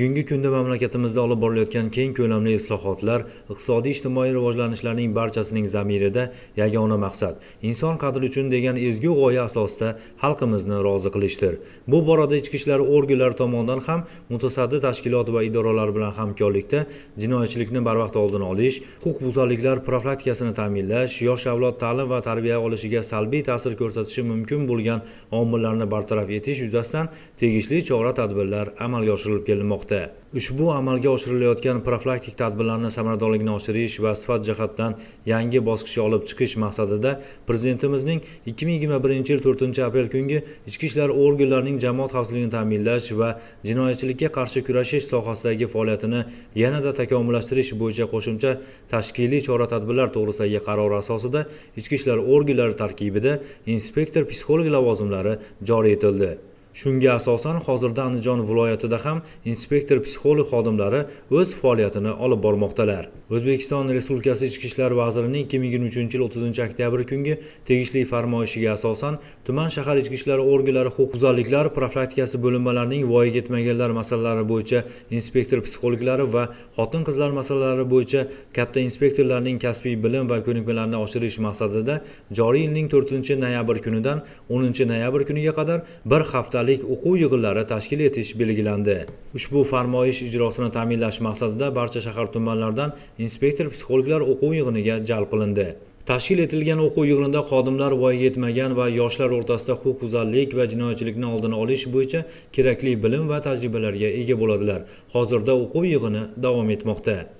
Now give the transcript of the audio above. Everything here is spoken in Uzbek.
bugungi kunda mamlakatimizda olib borilayotgan keng ko'lamli islohotlar iqtisodiy ijtimoiy rivojlanishlarning barchasining zamirida yagona maqsad inson qadri uchun degan ezgu g'oya asosida xalqimizni rozi qilishdir bu borada ichki ishlar organlari tomonidan ham mutasaddi tashkilot va idoralar bilan hamkorlikda jinoyatchilikni barvaqt oldini olish huquq buzarliklar profilaktikasini ta'minlash yosh avlod ta'lim va tarbiya olishiga salbiy ta'sir ko'rsatishi mumkin bo'lgan omillarni bartaraf etish yuzasidan tegishli chora tadbirlar amalga oshirilib kelinmoqda etmoqda ushbu amalga oshirilayotgan profilaktik tadbirlarni samaradorligini oshirish va sifat jihatdan yangi bosqichga olib chiqish maqsadida prezidentimizning 2021 yil 4 aprel kungi ichki ishlar organlarining jamoat xavfsizligini ta'minlash va jinoyatchilikka qarshi kurashish sohasidagi faoliyatini yanada takomillashtirish bo'yicha qo'shimcha tashkiliy chora-tadbirlar to'g'risidagi qarori asosida ichki ishlar organlari tarkibida inspektor psixolog lavozimlari joriy etildi shunga asosan hozirda andijon viloyatida ham inspektor psixolog xodimlari o'z faoliyatini olib bormoqdalar o'zbekiston respublikasi ichki ishlar vazirining 2023 yil 30 oktyabr kungi tegishli farmoyishiga asosan tuman shahar ichki ishlar organlari huquqbuzarliklar profilaktikasi bo'linmalarining voyaga yetmaganlar masalalari bo'yicha inspektor psixologlari va xotin qizlar masalalari bo'yicha katta inspektorlarning kasbiy bilim va ko'nikmalarini oshirish maqsadida joriy yilning 4 noyabr kunidan 10 noyabr kuniga qadar bir hafta haftalik o'quv yig'inlari tashkil etish belgilandi ushbu farmoyish ijrosini ta'minlash maqsadida barcha shahar tumanlardan inspektor psixologlar o'quv yig'iniga jalb qilindi tashkil etilgan o'quv yig'inida xodimlar voyaga yetmagan va yoshlar o'rtasida huquqbuzarlik va jinoyatchilikni oldini olish bo'yicha kerakli bilim va tajribalarga ega bo'ladilar hozirda o'quv yig'ini davom etmoqda